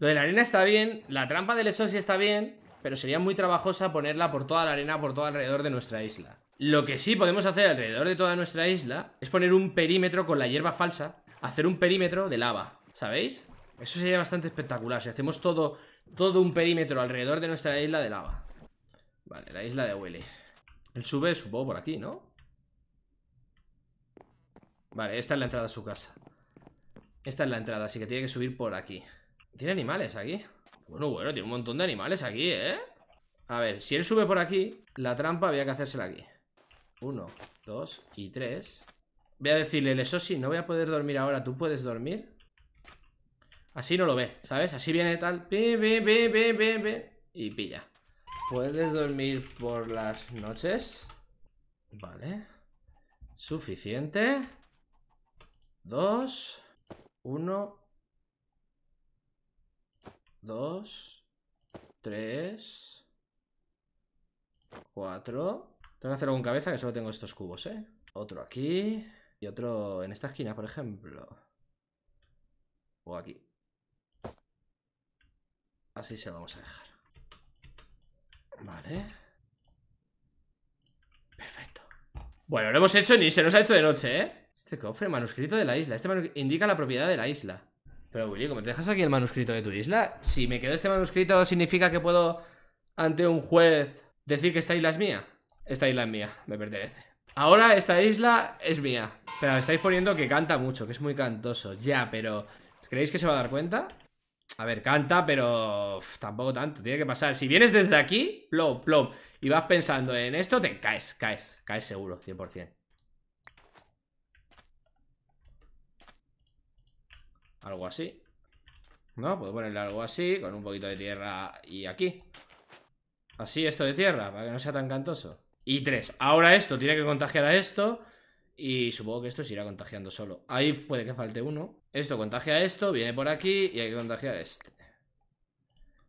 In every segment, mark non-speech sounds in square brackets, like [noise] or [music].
Lo de la arena está bien, la trampa del sí está bien, pero sería muy trabajosa ponerla por toda la arena, por todo alrededor de nuestra isla. Lo que sí podemos hacer alrededor de toda nuestra isla es poner un perímetro con la hierba falsa, hacer un perímetro de lava, ¿sabéis? Eso sería bastante espectacular, si hacemos todo, todo un perímetro alrededor de nuestra isla de lava. Vale, la isla de Willy. Él sube, supongo, por aquí, ¿no? Vale, esta es la entrada a su casa. Esta es la entrada, así que tiene que subir por aquí. ¿Tiene animales aquí? Bueno, bueno, tiene un montón de animales aquí, ¿eh? A ver, si él sube por aquí La trampa había que hacérsela aquí Uno, dos y tres Voy a decirle, eso sí, no voy a poder dormir ahora ¿Tú puedes dormir? Así no lo ve, ¿sabes? Así viene tal Y pilla ¿Puedes dormir por las noches? Vale Suficiente Dos Uno Dos, tres Cuatro Tengo que hacer algún cabeza que solo tengo estos cubos, ¿eh? Otro aquí y otro en esta esquina, por ejemplo. O aquí. Así se lo vamos a dejar. Vale. Perfecto. Bueno, lo hemos hecho ni se nos ha hecho de noche, ¿eh? Este cofre, manuscrito de la isla. Este indica la propiedad de la isla. Pero Willy, como te dejas aquí el manuscrito de tu isla, si me quedo este manuscrito, ¿significa que puedo, ante un juez, decir que esta isla es mía? Esta isla es mía, me pertenece. Ahora esta isla es mía. Pero me estáis poniendo que canta mucho, que es muy cantoso. Ya, pero... ¿Creéis que se va a dar cuenta? A ver, canta, pero tampoco tanto, tiene que pasar. Si vienes desde aquí, plom, plom, y vas pensando en esto, te caes, caes, caes seguro, 100%. Algo así. ¿No? Puedo ponerle algo así, con un poquito de tierra y aquí. Así esto de tierra, para que no sea tan cantoso. Y tres. Ahora esto tiene que contagiar a esto. Y supongo que esto se irá contagiando solo. Ahí puede que falte uno. Esto contagia a esto, viene por aquí y hay que contagiar a este.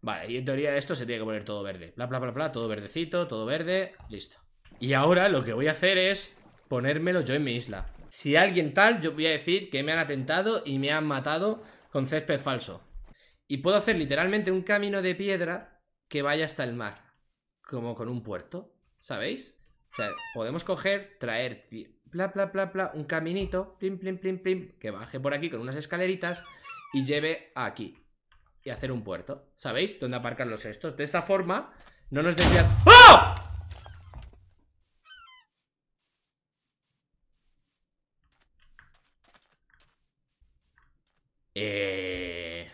Vale, y en teoría esto se tiene que poner todo verde. Bla, bla, bla, bla, todo verdecito, todo verde. Listo. Y ahora lo que voy a hacer es ponérmelo yo en mi isla. Si alguien tal, yo voy a decir que me han atentado y me han matado con césped falso. Y puedo hacer literalmente un camino de piedra que vaya hasta el mar. Como con un puerto, ¿sabéis? O sea, podemos coger, traer, bla, pla pla pla un caminito, plim, plim, plim, plim, que baje por aquí con unas escaleritas y lleve aquí. Y hacer un puerto, ¿sabéis? Donde aparcar los estos. De esta forma, no nos desviamos... Eh,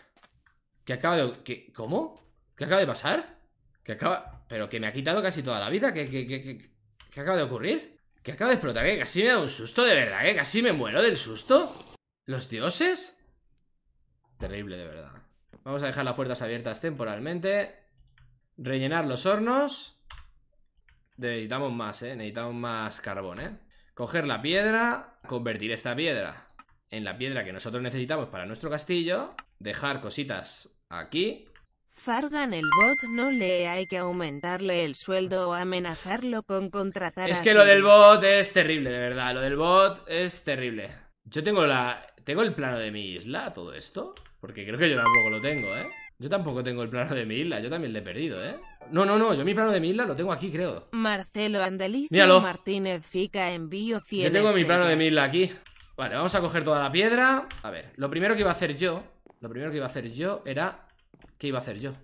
¿Qué acaba de...? ¿Cómo? ¿Qué acaba de pasar? ¿Qué acaba...? ¿Pero que me ha quitado casi toda la vida? ¿Qué, qué acaba de ocurrir? ¿Qué acaba de explotar? ¿Que ¿Eh? casi me da un susto de verdad? ¿Que ¿eh? casi me muero del susto? ¿Los dioses? Terrible, de verdad Vamos a dejar las puertas abiertas temporalmente Rellenar los hornos Necesitamos más, eh Necesitamos más carbón, eh Coger la piedra Convertir esta piedra en la piedra que nosotros necesitamos para nuestro castillo, dejar cositas aquí. Fargan el bot no le hay que aumentarle el sueldo o amenazarlo con contratar Es que lo del bot es terrible, de verdad, lo del bot es terrible. Yo tengo la tengo el plano de mi isla, todo esto, porque creo que yo tampoco lo tengo, ¿eh? Yo tampoco tengo el plano de mi isla, yo también lo he perdido, ¿eh? No, no, no, yo mi plano de mi isla lo tengo aquí, creo. Marcelo Andeliz Martínez Fica envío 100 Yo tengo mi plano de mi isla aquí. Vale, vamos a coger toda la piedra A ver, lo primero que iba a hacer yo Lo primero que iba a hacer yo era ¿Qué iba a hacer yo?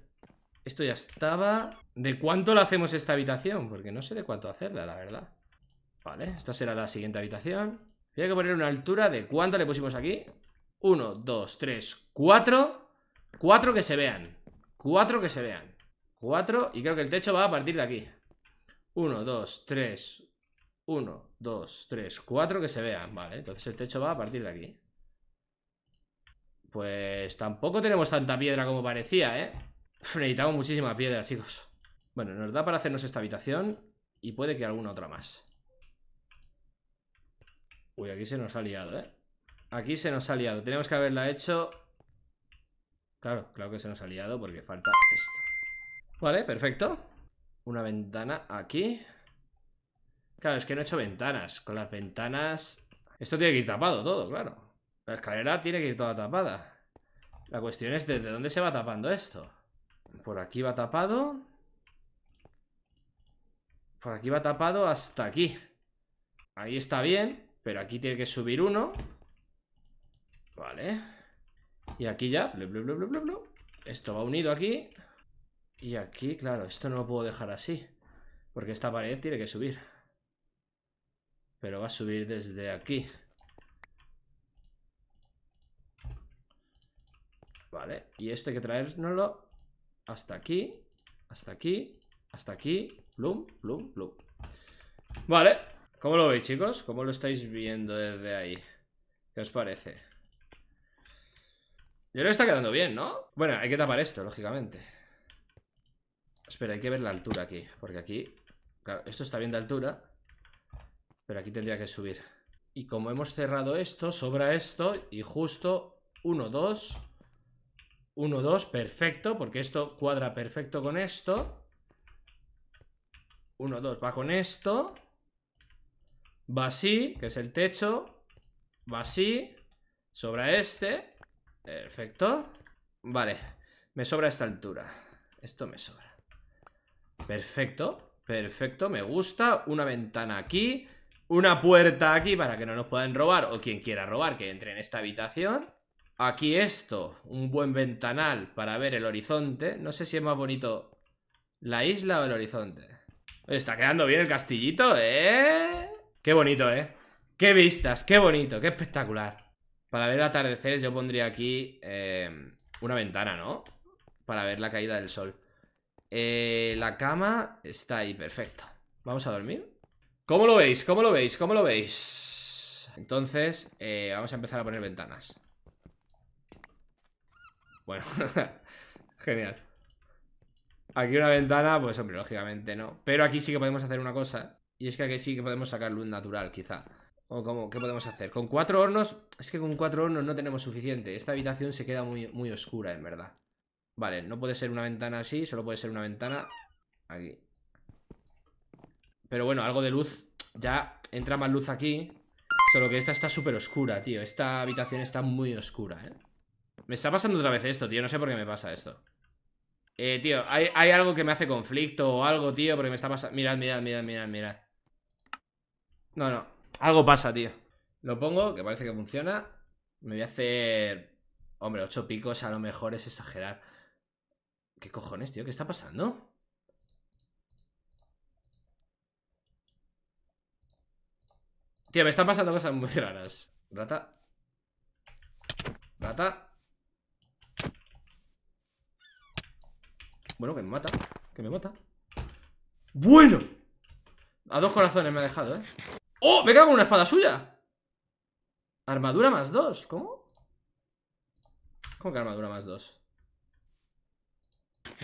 Esto ya estaba... ¿De cuánto la hacemos esta habitación? Porque no sé de cuánto hacerla, la verdad Vale, esta será la siguiente habitación Voy que poner una altura de cuánto le pusimos aquí Uno, dos, tres, cuatro Cuatro que se vean Cuatro que se vean Cuatro y creo que el techo va a partir de aquí Uno, dos, tres, uno. Dos, tres, cuatro, que se vean. Vale, entonces el techo va a partir de aquí. Pues tampoco tenemos tanta piedra como parecía, ¿eh? Necesitamos muchísima piedra, chicos. Bueno, nos da para hacernos esta habitación y puede que alguna otra más. Uy, aquí se nos ha liado, ¿eh? Aquí se nos ha liado. Tenemos que haberla hecho... Claro, claro que se nos ha liado porque falta esto. Vale, perfecto. Una ventana aquí. Claro, es que no he hecho ventanas. Con las ventanas... Esto tiene que ir tapado todo, claro. La escalera tiene que ir toda tapada. La cuestión es desde dónde se va tapando esto. Por aquí va tapado. Por aquí va tapado hasta aquí. Ahí está bien, pero aquí tiene que subir uno. Vale. Y aquí ya. esto va unido aquí. Y aquí, claro, esto no lo puedo dejar así. Porque esta pared tiene que subir. Pero va a subir desde aquí. Vale, y esto hay que traérnoslo hasta aquí, hasta aquí, hasta aquí, plum, plum, plum. Vale, ¿cómo lo veis, chicos? ¿Cómo lo estáis viendo desde ahí? ¿Qué os parece? Yo creo está quedando bien, ¿no? Bueno, hay que tapar esto, lógicamente. Espera, hay que ver la altura aquí, porque aquí... Claro, esto está bien de altura. Pero aquí tendría que subir. Y como hemos cerrado esto, sobra esto y justo 1, 2. 1, 2, perfecto, porque esto cuadra perfecto con esto. 1, 2, va con esto. Va así, que es el techo. Va así. Sobra este. Perfecto. Vale, me sobra esta altura. Esto me sobra. Perfecto, perfecto, me gusta. Una ventana aquí una puerta aquí para que no nos puedan robar o quien quiera robar que entre en esta habitación. Aquí esto, un buen ventanal para ver el horizonte. No sé si es más bonito la isla o el horizonte. Está quedando bien el castillito, ¿eh? Qué bonito, ¿eh? Qué vistas, qué bonito, qué espectacular. Para ver el atardecer yo pondría aquí eh, una ventana, ¿no? Para ver la caída del sol. Eh, la cama está ahí, perfecto. ¿Vamos a dormir? ¿Cómo lo veis? ¿Cómo lo veis? ¿Cómo lo veis? Entonces, eh, vamos a empezar a poner ventanas Bueno, [laughs] genial Aquí una ventana, pues hombre, lógicamente no Pero aquí sí que podemos hacer una cosa Y es que aquí sí que podemos sacar luz natural, quizá ¿O cómo? ¿Qué podemos hacer? Con cuatro hornos, es que con cuatro hornos no tenemos suficiente Esta habitación se queda muy, muy oscura, en verdad Vale, no puede ser una ventana así Solo puede ser una ventana aquí pero bueno, algo de luz. Ya entra más luz aquí. Solo que esta está súper oscura, tío. Esta habitación está muy oscura, ¿eh? Me está pasando otra vez esto, tío. No sé por qué me pasa esto. Eh, tío, hay, algo que me hace conflicto o algo, tío, porque me está pasando... Mirad, mirad, mirad, mirad, mirad. No, no. Algo pasa, tío. Lo pongo, que parece que funciona. Me voy a hacer... Hombre, ocho picos a lo mejor es exagerar. ¿Qué cojones, tío? ¿Qué está pasando? Tío, me están pasando cosas muy raras. Rata. Rata. Bueno, que me mata. Que me mata. ¡Bueno! A dos corazones me ha dejado, ¿eh? ¡Oh! ¡Me cago en una espada suya! Armadura más dos. ¿Cómo? ¿Cómo que armadura más dos?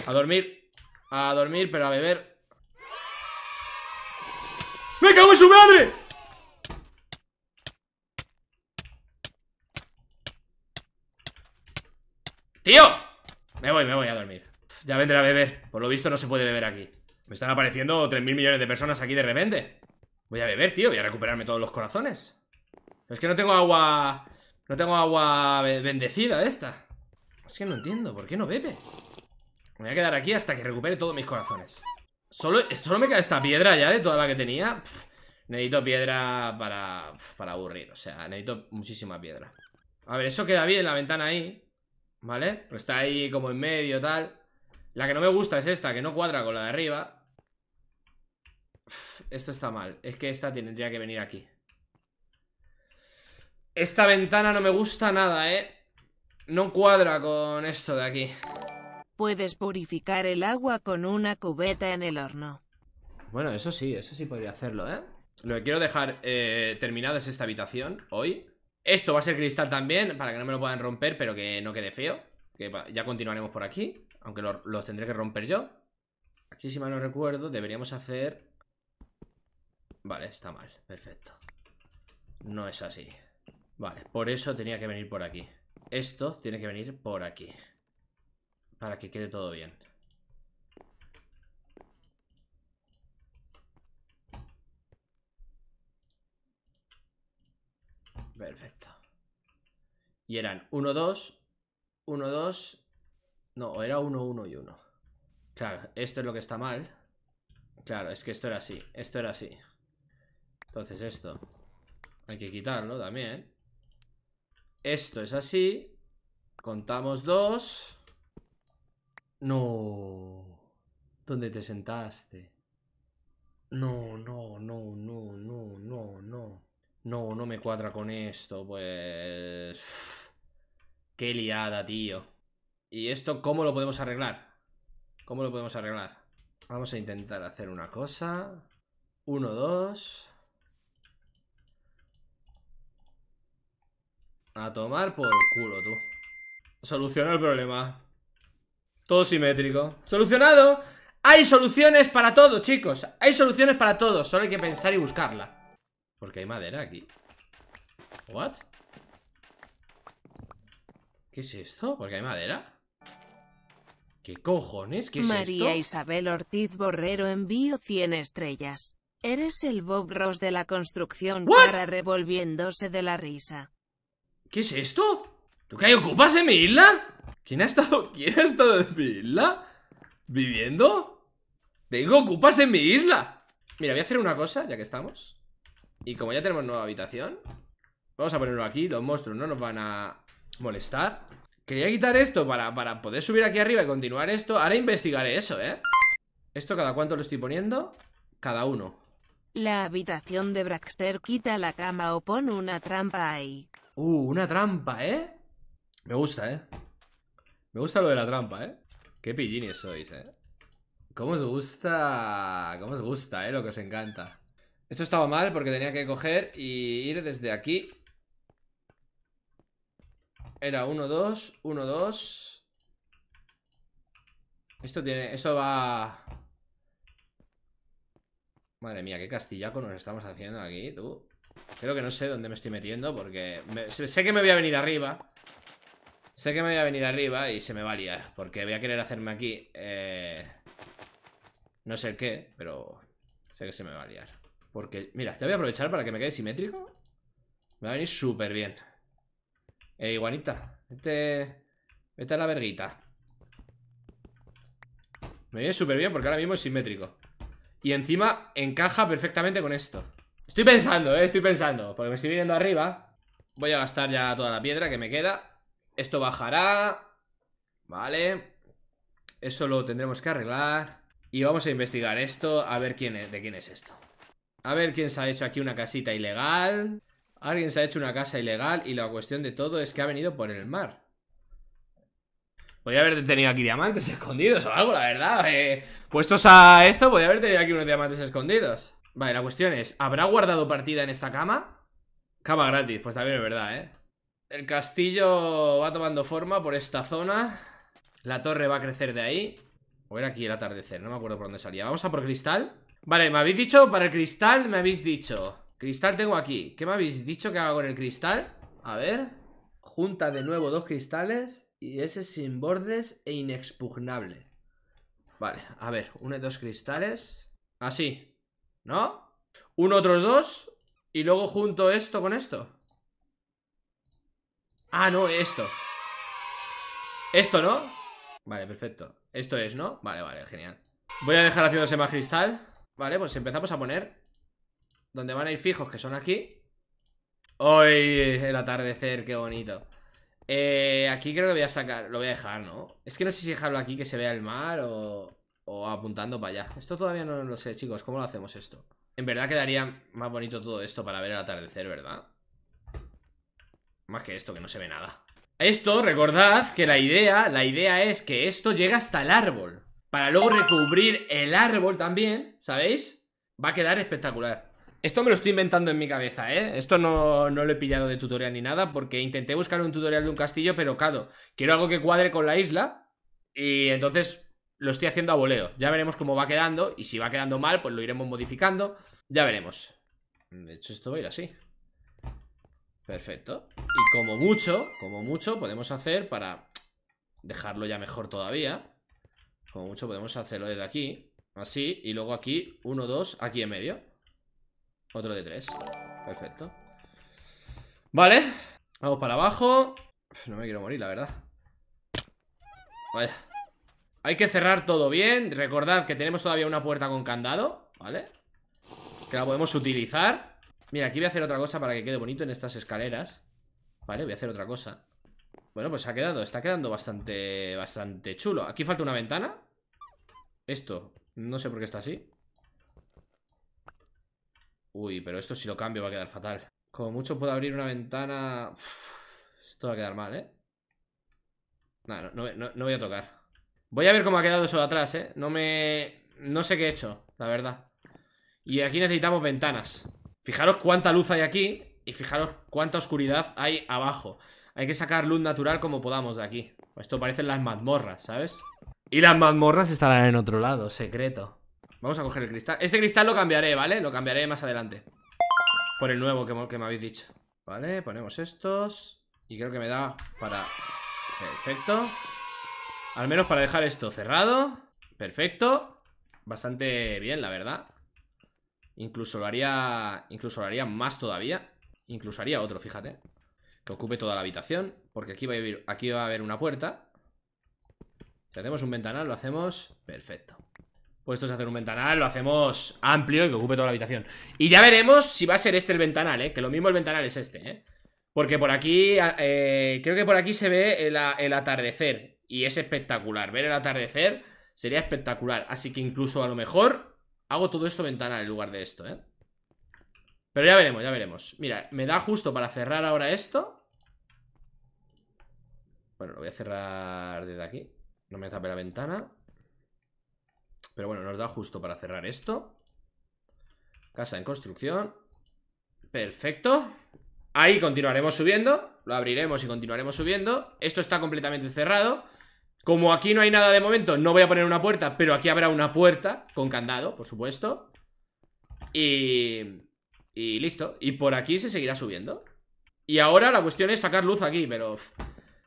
A dormir. A dormir, pero a beber. ¡Me cago en su madre! ¡Tío! Me voy, me voy a dormir Ya vendré a beber Por lo visto no se puede beber aquí Me están apareciendo 3.000 millones de personas aquí de repente Voy a beber, tío Voy a recuperarme todos los corazones Es que no tengo agua... No tengo agua bendecida de esta Es que no entiendo ¿Por qué no bebe? Me voy a quedar aquí hasta que recupere todos mis corazones Solo, solo me queda esta piedra ya de toda la que tenía Necesito piedra para, para aburrir O sea, necesito muchísima piedra A ver, eso queda bien, la ventana ahí ¿Vale? está ahí como en medio, tal La que no me gusta es esta, que no cuadra con la de arriba Esto está mal Es que esta tendría que venir aquí Esta ventana no me gusta nada, ¿eh? No cuadra con esto de aquí Puedes purificar el agua con una cubeta en el horno Bueno, eso sí, eso sí podría hacerlo, ¿eh? Lo que quiero dejar eh, terminada es esta habitación hoy esto va a ser cristal también, para que no me lo puedan romper, pero que no quede feo. Que ya continuaremos por aquí, aunque los tendré que romper yo. Aquí, si mal no recuerdo, deberíamos hacer... Vale, está mal, perfecto. No es así. Vale, por eso tenía que venir por aquí. Esto tiene que venir por aquí. Para que quede todo bien. Perfecto. Y eran 1, 2, 1, 2. No, era 1, 1 y 1. Claro, esto es lo que está mal. Claro, es que esto era así. Esto era así. Entonces esto. Hay que quitarlo también. Esto es así. Contamos 2. No. ¿Dónde te sentaste? No, no, no, no, no, no, no. No, no me cuadra con esto, pues... [sighs] qué liada, tío. ¿Y esto cómo lo podemos arreglar? ¿Cómo lo podemos arreglar? Vamos a intentar hacer una cosa. Uno, dos... A tomar por culo, tú. Solucionar el problema. Todo simétrico. ¡Solucionado! Hay soluciones para todo, chicos. Hay soluciones para todo. Solo hay que pensar y buscarla. Porque hay madera aquí. ¿What? ¿Qué es esto? ¿Porque hay madera? ¿Qué cojones? ¿Qué es esto? María Isabel Ortiz Borrero envío 100 estrellas. Eres el Bob Ross de la construcción para revolviéndose de la risa. ¿Qué es esto? ¿Tú qué ocupas en mi isla? ¿Quién ha estado, quién en mi isla? ¿Viviendo? Tengo ocupas en mi isla. Mira, voy a hacer una cosa, ya que estamos. Y como ya tenemos nueva habitación Vamos a ponerlo aquí, los monstruos no nos van a molestar Quería quitar esto para, poder subir aquí arriba y continuar esto Ahora investigaré eso, ¿eh? ¿Esto cada cuánto lo estoy poniendo? Cada uno La habitación de Braxter quita la cama o pone una trampa ahí Uh, una trampa, ¿eh? Me gusta, ¿eh? Me gusta lo de la trampa, ¿eh? Qué pillines sois, ¿eh? ¿Cómo os gusta? ¿Cómo os gusta, eh? Lo que os encanta esto estaba mal porque tenía que coger y ir desde aquí. Era 1, 2, 1, 2. Esto tiene. Esto va. Madre mía, qué castillaco nos estamos haciendo aquí, tú. Creo que no sé dónde me estoy metiendo porque sé que me voy a venir arriba. Sé que me voy a venir arriba y se me va a liar porque voy a querer hacerme aquí. Eh, no sé qué, pero sé que se me va a liar. Porque, mira, ya voy a aprovechar para que me quede simétrico. Me va a venir súper bien. Eh, iguanita, vete, vete a la verguita. Me viene súper bien porque ahora mismo es simétrico. Y encima encaja perfectamente con esto. Estoy pensando, eh, estoy pensando. Porque me estoy viniendo arriba. Voy a gastar ya toda la piedra que me queda. Esto bajará. Vale. Eso lo tendremos que arreglar. Y vamos a investigar esto, a ver quién es, de quién es esto. A ver quién se ha hecho aquí una casita ilegal. Alguien se ha hecho una casa ilegal y la cuestión de todo es que ha venido por el mar. Podría haber tenido aquí diamantes escondidos o algo, la verdad. Eh. Puestos a esto, podría haber tenido aquí unos diamantes escondidos. Vale, la cuestión es, ¿habrá guardado partida en esta cama? Cama gratis, pues también es verdad, ¿eh? El castillo va tomando forma por esta zona. La torre va a crecer de ahí. O era aquí el atardecer, no me acuerdo por dónde salía. Vamos a por cristal. Vale, me habéis dicho para el cristal, me habéis dicho Cristal tengo aquí ¿Qué me habéis dicho que haga con el cristal? A ver Junta de nuevo dos cristales Y ese sin bordes e inexpugnable Vale, a ver Une dos cristales Así, ¿no? Uno, otros dos Y luego junto esto con esto Ah, no, esto Esto, ¿no? Vale, perfecto Esto es, ¿no? Vale, vale, genial Voy a dejar haciéndose más cristal Vale, pues empezamos a poner Donde van a ir fijos, que son aquí ¡Hoy! El atardecer, qué bonito eh, Aquí creo que voy a sacar Lo voy a dejar, ¿no? Es que no sé si dejarlo aquí que se vea el mar o, o apuntando para allá Esto todavía no lo sé, chicos ¿Cómo lo hacemos esto? En verdad quedaría más bonito todo esto para ver el atardecer, ¿verdad? Más que esto, que no se ve nada esto, recordad que la idea, la idea es que esto llega hasta el árbol para luego recubrir el árbol también, ¿sabéis? Va a quedar espectacular. Esto me lo estoy inventando en mi cabeza, ¿eh? Esto no, no, lo he pillado de tutorial ni nada, porque intenté buscar un tutorial de un castillo, pero cado. quiero algo que cuadre con la isla, y entonces lo estoy haciendo a voleo. Ya veremos cómo va quedando, y si va quedando mal, pues lo iremos modificando. Ya veremos. De hecho, esto va a ir así. Perfecto. Y como mucho, como mucho, podemos hacer para dejarlo ya mejor todavía. Como mucho podemos hacerlo desde aquí Así, y luego aquí, uno, dos, aquí en medio Otro de tres Perfecto Vale, vamos para abajo No me quiero morir, la verdad Vaya Hay que cerrar todo bien Recordad que tenemos todavía una puerta con candado ¿Vale? Que la podemos utilizar Mira, aquí voy a hacer otra cosa para que quede bonito en estas escaleras Vale, voy a hacer otra cosa bueno, pues ha quedado, está quedando bastante, bastante chulo Aquí falta una ventana Esto, no sé por qué está así Uy, pero esto si lo cambio va a quedar fatal Como mucho puedo abrir una ventana Esto va a quedar mal, ¿eh? no, no, voy a tocar Voy a ver cómo ha quedado eso de atrás, ¿eh? No me... No sé qué he hecho, la verdad Y aquí necesitamos ventanas Fijaros cuánta luz hay aquí Y fijaros cuánta oscuridad hay abajo hay que sacar luz natural como podamos de aquí. Esto parecen las mazmorras, ¿sabes? Y las mazmorras estarán en otro lado, secreto. Vamos a coger el cristal. Este cristal lo cambiaré, ¿vale? Lo cambiaré más adelante. Por el nuevo que me, que me habéis dicho. Vale, ponemos estos. Y creo que me da para... Perfecto. Al menos para dejar esto cerrado. Perfecto. Bastante bien, la verdad. Incluso lo haría... Incluso lo haría más todavía. Incluso haría otro, fíjate que ocupe toda la habitación, porque aquí va a haber, aquí va a haber una puerta. Si hacemos un ventanal, lo hacemos perfecto. Puesto es hacer un ventanal, lo hacemos amplio y que ocupe toda la habitación. Y ya veremos si va a ser este el ventanal, ¿eh? Que lo mismo el ventanal es este, ¿eh? Porque por aquí, eh, creo que por aquí se ve el, el atardecer. Y es espectacular. Ver el atardecer sería espectacular. Así que incluso a lo mejor hago todo esto ventanal en lugar de esto, ¿eh? Pero ya veremos, ya veremos. Mira, me da justo para cerrar ahora esto. Bueno, lo voy a cerrar desde aquí. No me tape la ventana. Pero bueno, nos da justo para cerrar esto. Casa en construcción. Perfecto. Ahí continuaremos subiendo. Lo abriremos y continuaremos subiendo. Esto está completamente cerrado. Como aquí no hay nada de momento, no voy a poner una puerta, pero aquí habrá una puerta con candado, por supuesto. Y... Y listo. Y por aquí se seguirá subiendo. Y ahora la cuestión es sacar luz aquí, pero...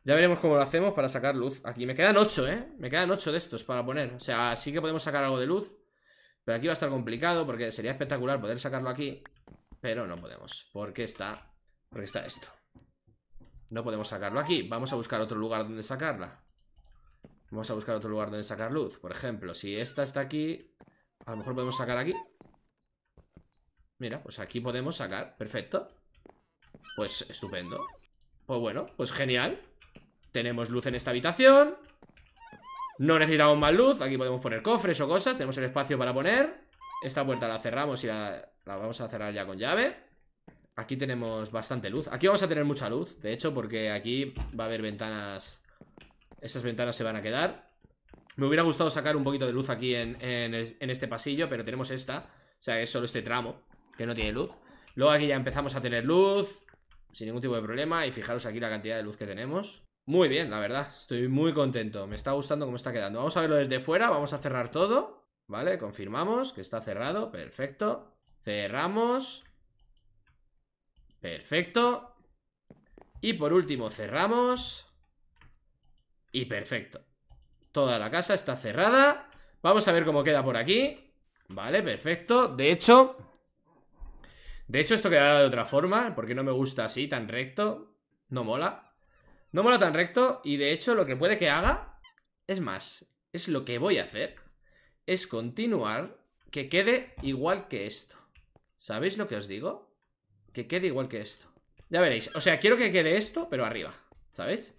Ya veremos cómo lo hacemos para sacar luz Aquí me quedan 8, ¿eh? Me quedan 8 de estos para poner O sea, sí que podemos sacar algo de luz Pero aquí va a estar complicado porque sería espectacular poder sacarlo aquí Pero no podemos Porque está... Porque está esto No podemos sacarlo aquí Vamos a buscar otro lugar donde sacarla Vamos a buscar otro lugar donde sacar luz Por ejemplo, si esta está aquí A lo mejor podemos sacar aquí Mira, pues aquí podemos sacar Perfecto Pues estupendo Pues bueno, pues genial tenemos luz en esta habitación No necesitamos más luz Aquí podemos poner cofres o cosas Tenemos el espacio para poner Esta puerta la cerramos y la, vamos a cerrar ya con llave Aquí tenemos bastante luz Aquí vamos a tener mucha luz, de hecho, porque aquí va a haber ventanas Esas ventanas se van a quedar Me hubiera gustado sacar un poquito de luz aquí en, en este pasillo Pero tenemos esta O sea, que es solo este tramo Que no tiene luz Luego aquí ya empezamos a tener luz Sin ningún tipo de problema Y fijaros aquí la cantidad de luz que tenemos muy bien, la verdad, estoy muy contento Me está gustando cómo está quedando Vamos a verlo desde fuera, vamos a cerrar todo Vale, confirmamos que está cerrado Perfecto, cerramos Perfecto Y por último cerramos Y perfecto Toda la casa está cerrada Vamos a ver cómo queda por aquí Vale, perfecto, de hecho De hecho esto quedará de otra forma Porque no me gusta así, tan recto No mola no mola tan recto y de hecho lo que puede que haga es más. Es lo que voy a hacer. Es continuar que quede igual que esto. ¿Sabéis lo que os digo? Que quede igual que esto. Ya veréis. O sea, quiero que quede esto, pero arriba. ¿Sabéis?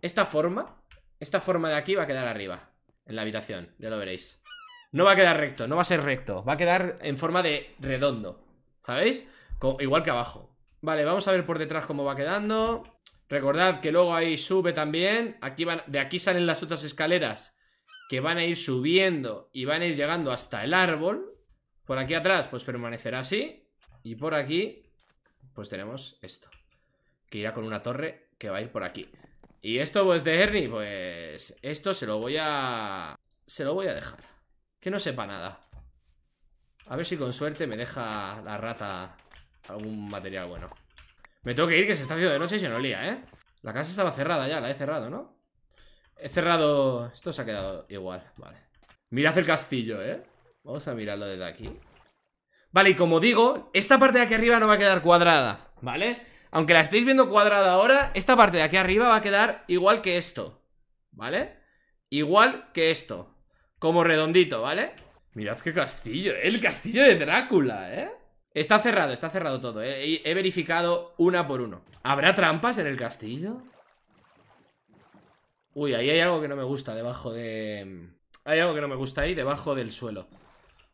Esta forma, esta forma de aquí va a quedar arriba. En la habitación, ya lo veréis. No va a quedar recto, no va a ser recto. Va a quedar en forma de redondo. ¿Sabéis? igual que abajo. Vale, vamos a ver por detrás cómo va quedando. Recordad que luego ahí sube también. Aquí van, de aquí salen las otras escaleras que van a ir subiendo y van a ir llegando hasta el árbol. Por aquí atrás, pues permanecerá así. Y por aquí, pues tenemos esto. Que irá con una torre que va a ir por aquí. Y esto, pues, de Ernie, pues... Esto se lo voy a... Se lo voy a dejar. Que no sepa nada. A ver si con suerte me deja la rata algún material bueno. Me tengo que ir que se está haciendo de noche y se no ¿eh? La casa estaba cerrada ya, la he cerrado, ¿no? He cerrado... Esto se ha quedado igual, vale Mirad el castillo, ¿eh? Vamos a mirarlo desde aquí Vale, y como digo, esta parte de aquí arriba no va a quedar cuadrada, ¿vale? Aunque la estéis viendo cuadrada ahora Esta parte de aquí arriba va a quedar igual que esto ¿Vale? Igual que esto Como redondito, ¿vale? Mirad qué castillo, ¿eh? El castillo de Drácula, ¿eh? Está cerrado, está cerrado todo eh. he, he verificado una por uno ¿Habrá trampas en el castillo? Uy, ahí hay algo que no me gusta debajo de... Mm, hay algo que no me gusta ahí debajo del suelo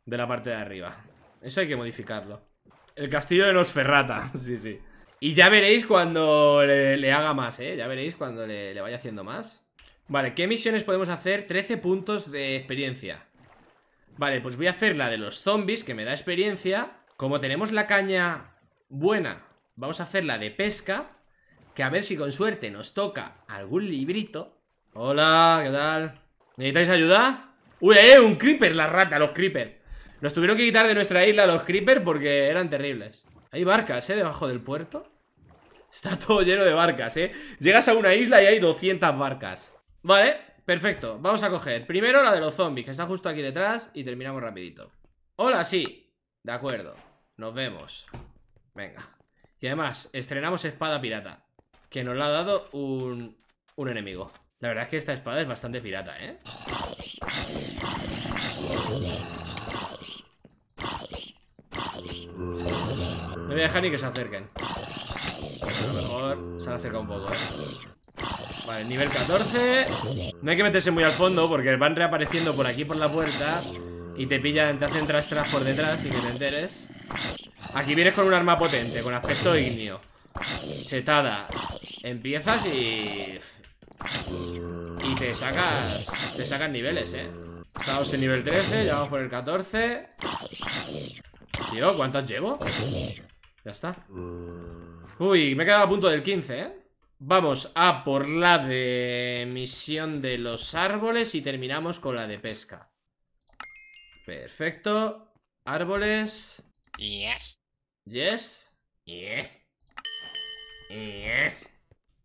De la parte de arriba Eso hay que modificarlo El castillo de los Ferrata, [laughs] sí, sí Y ya veréis cuando le, haga más, ¿eh? Ya veréis cuando le, le vaya haciendo más Vale, ¿qué misiones podemos hacer? 13 puntos de experiencia Vale, pues voy a hacer la de los zombies Que me da experiencia como tenemos la caña buena, vamos a hacer la de pesca. Que a ver si con suerte nos toca algún librito. Hola, ¿qué tal? ¿Necesitáis ayuda? ¡Uy, eh! un creeper! La rata, los creeper. Nos tuvieron que quitar de nuestra isla los creeper porque eran terribles. Hay barcas, ¿eh? Debajo del puerto. Está todo lleno de barcas, ¿eh? Llegas a una isla y hay 200 barcas. Vale, perfecto. Vamos a coger primero la de los zombies, que está justo aquí detrás, y terminamos rapidito. Hola, sí. De acuerdo. Nos vemos. Venga. Y además, estrenamos espada pirata. Que nos la ha dado un, un enemigo. La verdad es que esta espada es bastante pirata, ¿eh? No voy a dejar ni que se acerquen. A lo mejor se han acercado un poco, ¿eh? Vale, nivel 14 No hay que meterse muy al fondo porque van reapareciendo por aquí por la puerta y te pillan, te hacen tras tras por detrás sin que te enteres Aquí vienes con un arma potente, con aspecto ignio Chetada Empiezas y... Y te sacas... Te sacas niveles, eh Estamos en nivel 13, ya vamos por el 14 Tío, ¿cuántas llevo? Ya está Uy, me he quedado a punto del 15, eh Vamos a por la de misión de los árboles y terminamos con la de pesca Perfecto. Árboles. Yes. Yes. Yes. Yes.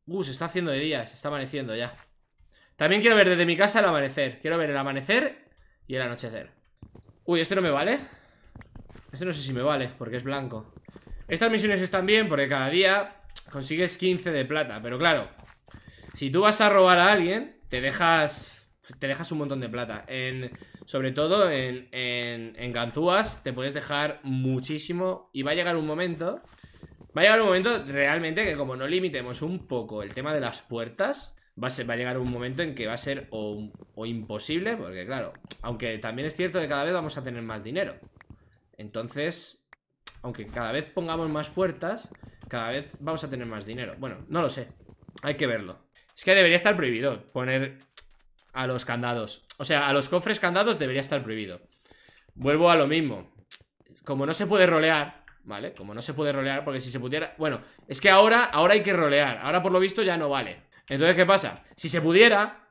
Uh, se está haciendo de día, se está amaneciendo ya. También quiero ver desde mi casa el amanecer. Quiero ver el amanecer y el anochecer. Uy, ¿esto no me vale. Este no sé si me vale, porque es blanco. Estas misiones están bien porque cada día consigues 15 de plata. Pero claro, si tú vas a robar a alguien, te dejas, te dejas un montón de plata. En sobre todo en, ganzúas te puedes dejar muchísimo y va a llegar un momento... Va a llegar un momento realmente que como no limitemos un poco el tema de las puertas, va a, va a llegar un momento en que va a ser o, o imposible, porque claro, aunque también es cierto que cada vez vamos a tener más dinero. Entonces, aunque cada vez pongamos más puertas, cada vez vamos a tener más dinero. Bueno, no lo sé. Hay que verlo. Es que debería estar prohibido poner a los candados. O sea, a los cofres candados debería estar prohibido. Vuelvo a lo mismo. Como no se puede rolear, ¿vale? Como no se puede rolear, porque si se pudiera... Bueno, es que ahora, ahora hay que rolear. Ahora por lo visto ya no vale. Entonces, ¿qué pasa? Si se pudiera,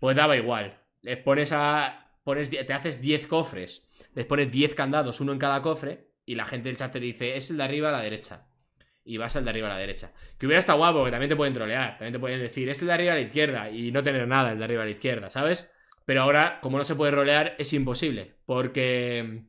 pues daba igual. Les pones a... Pones, te haces 10 cofres. Les pones 10 candados, uno en cada cofre. Y la gente del chat te dice, es el de arriba a la derecha y vas al de arriba a la derecha. Que hubiera estado guapo, que también te pueden trolear, también te pueden decir, es el de arriba a la izquierda y no tener nada el de arriba a la izquierda, ¿sabes? Pero ahora, como no se puede rolear, es imposible, porque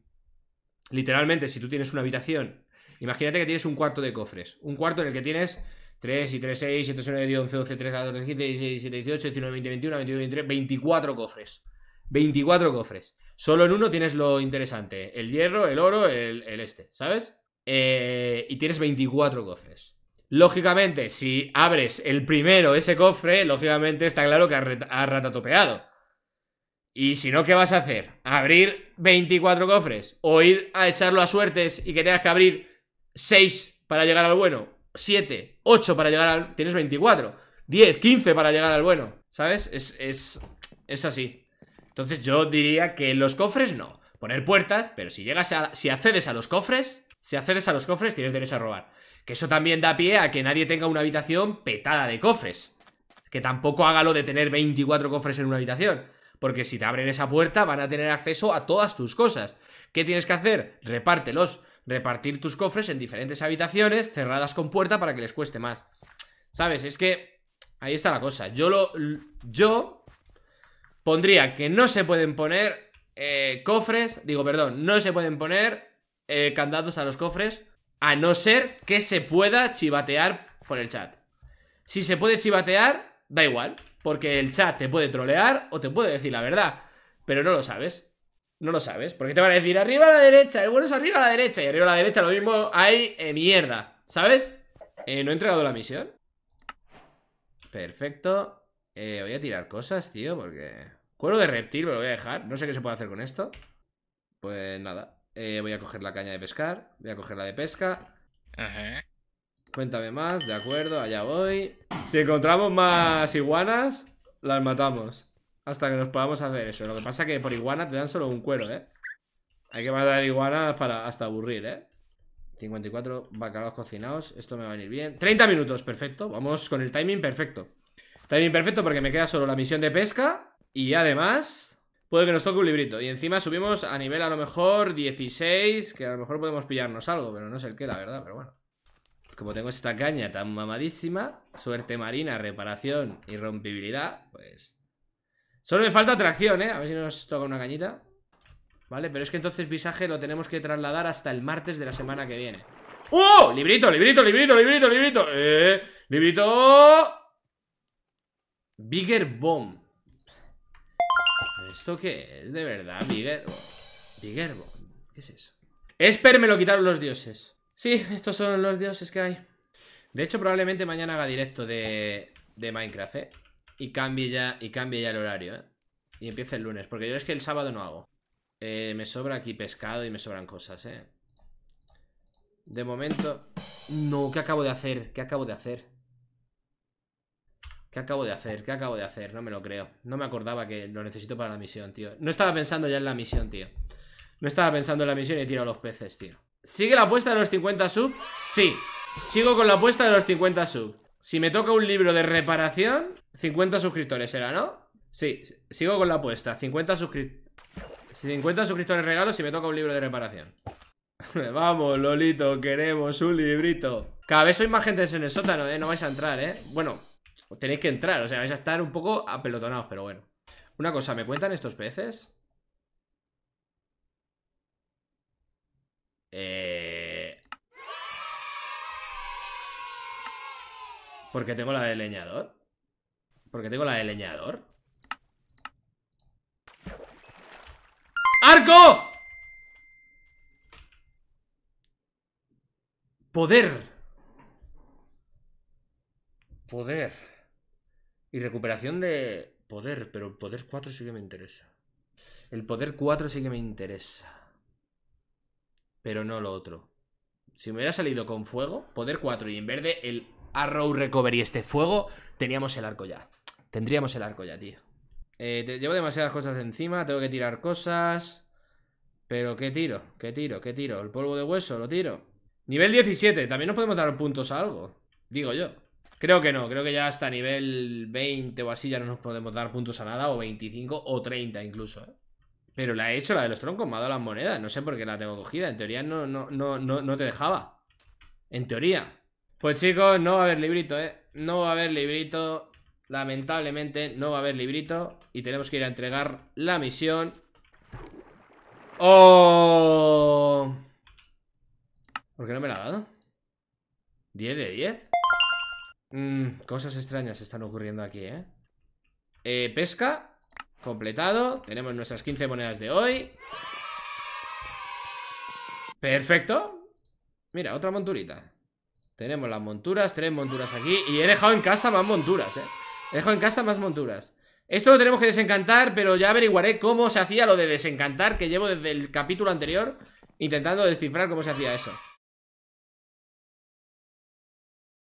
mm, literalmente si tú tienes una habitación, imagínate que tienes un cuarto de cofres, un cuarto en el que tienes 3 y 3, 6, 7, 9, 10, 11, 12, 13, 14, 15, 16, 17, 18, 19, 20, 21, 22, 23, 24 cofres. 24 cofres. Solo en uno tienes lo interesante, el hierro, el oro, el este, ¿sabes? Eh, y tienes 24 cofres. Lógicamente, si abres el primero ese cofre, lógicamente está claro que has ratatopeado. Y si no, ¿qué vas a hacer? ¿Abrir 24 cofres? ¿O ir a echarlo a suertes y que tengas que abrir 6 para llegar al bueno? ¿7? ¿8 para llegar al...? Tienes 24. ¿10? ¿15 para llegar al bueno? ¿Sabes? Es, es, es así. Entonces yo diría que los cofres no. Poner puertas, pero si llegas a... Si accedes a los cofres, si accedes a los cofres, tienes derecho a robar. Que eso también da pie a que nadie tenga una habitación petada de cofres. Que tampoco hágalo lo de tener 24 cofres en una habitación. Porque si te abren esa puerta, van a tener acceso a todas tus cosas. ¿Qué tienes que hacer? Repártelos. Repartir tus cofres en diferentes habitaciones, cerradas con puerta para que les cueste más. ¿Sabes? Es que ahí está la cosa. Yo lo. Yo pondría que no se pueden poner eh, cofres. Digo, perdón, no se pueden poner eh, candados a los cofres, a no ser que se pueda chivatear por el chat. Si se puede chivatear, da igual, porque el chat te puede trolear o te puede decir la verdad, pero no lo sabes. No lo sabes, porque te van a decir arriba a la derecha, el bueno es arriba a la derecha, y arriba a la derecha lo mismo hay eh, mierda, ¿sabes? Eh, no he entregado la misión. Perfecto. Eh, voy a tirar cosas, tío, porque... Cuero de reptil me lo voy a dejar. No sé qué se puede hacer con esto. Pues nada. Eh, voy a coger la caña de pescar. Voy a coger la de pesca. Cuéntame más, de acuerdo, allá voy. Si encontramos más iguanas, las matamos. Hasta que nos podamos hacer eso. Lo que pasa es que por iguana te dan solo un cuero, ¿eh? Hay que matar iguanas para hasta aburrir, ¿eh? 54 bacalaos cocinados. Esto me va a venir bien. 30 minutos, perfecto. Vamos con el timing perfecto. Timing perfecto porque me queda solo la misión de pesca. Y además, puede que nos toque un librito. Y encima subimos a nivel a lo mejor 16, que a lo mejor podemos pillarnos algo, pero no sé el qué, la verdad, pero bueno. Como tengo esta caña tan mamadísima, suerte marina, reparación y rompibilidad, pues... Solo me falta atracción, ¿eh? A ver si nos toca una cañita. Vale, pero es que entonces visaje lo tenemos que trasladar hasta el martes de la semana que viene. ¡Oh! Librito, librito, librito, librito, librito. Eh, librito. Bigger Bomb. ¿Esto qué es? ¿De verdad? Bigerbon. Bigerbon. ¿Qué es eso? Esper me lo quitaron los dioses. Sí, estos son los dioses que hay. De hecho, probablemente mañana haga directo de, de Minecraft, ¿eh? Y cambie, ya, y cambie ya el horario, ¿eh? Y empiece el lunes, porque yo es que el sábado no hago. Eh, me sobra aquí pescado y me sobran cosas, ¿eh? De momento... No, ¿qué acabo de hacer? ¿Qué acabo de hacer? ¿Qué acabo de hacer? ¿Qué acabo de hacer? No me lo creo. No me acordaba que lo necesito para la misión, tío. No estaba pensando ya en la misión, tío. No estaba pensando en la misión y he los peces, tío. ¿Sigue la apuesta de los 50 sub? Sí. Sigo con la apuesta de los 50 sub. Si me toca un libro de reparación, 50 suscriptores será, ¿no? Sí, sigo con la apuesta. 50 suscriptores. 50 suscriptores regalos si me toca un libro de reparación. [laughs] Vamos, Lolito, queremos un librito. Cada vez sois más gente en el sótano, ¿eh? No vais a entrar, ¿eh? Bueno, pues tenéis que entrar, o sea, vais a estar un poco apelotonados, pero bueno. Una cosa, ¿me cuentan estos peces? Eh... Porque tengo la de leñador. Porque tengo la de leñador. ¡Arco! Poder. Poder. Y recuperación de poder, pero el poder 4 sí que me interesa. El poder 4 sí que me interesa. Pero no lo otro. Si me hubiera salido con fuego, poder 4 y en verde el arrow recovery este fuego, teníamos el arco ya. Tendríamos el arco ya, tío. Eh, llevo demasiadas cosas encima, tengo que tirar cosas. Pero ¿qué tiro? ¿Qué tiro? ¿Qué tiro? ¿El polvo de hueso? ¿Lo tiro? Nivel 17, también nos podemos dar puntos a algo. Digo yo. Creo que no, creo que ya hasta nivel 20 o así ya no nos podemos dar puntos a nada, o 25 o 30 incluso, ¿eh? Pero la he hecho, la de los troncos, me ha dado las monedas, no sé por qué la tengo cogida, en teoría no, no, no, no, no te dejaba. En teoría. Pues chicos, no va a haber librito, ¿eh? No va a haber librito, lamentablemente no va a haber librito y tenemos que ir a entregar la misión. ¡Oh! ¿Por qué no me la ha dado? ¿10 de 10? Mm, cosas extrañas están ocurriendo aquí, ¿eh? ¿eh? Pesca. Completado. Tenemos nuestras 15 monedas de hoy. Perfecto. Mira, otra monturita. Tenemos las monturas, tres monturas aquí. Y he dejado en casa más monturas, ¿eh? He dejado en casa más monturas. Esto lo tenemos que desencantar, pero ya averiguaré cómo se hacía lo de desencantar, que llevo desde el capítulo anterior intentando descifrar cómo se hacía eso.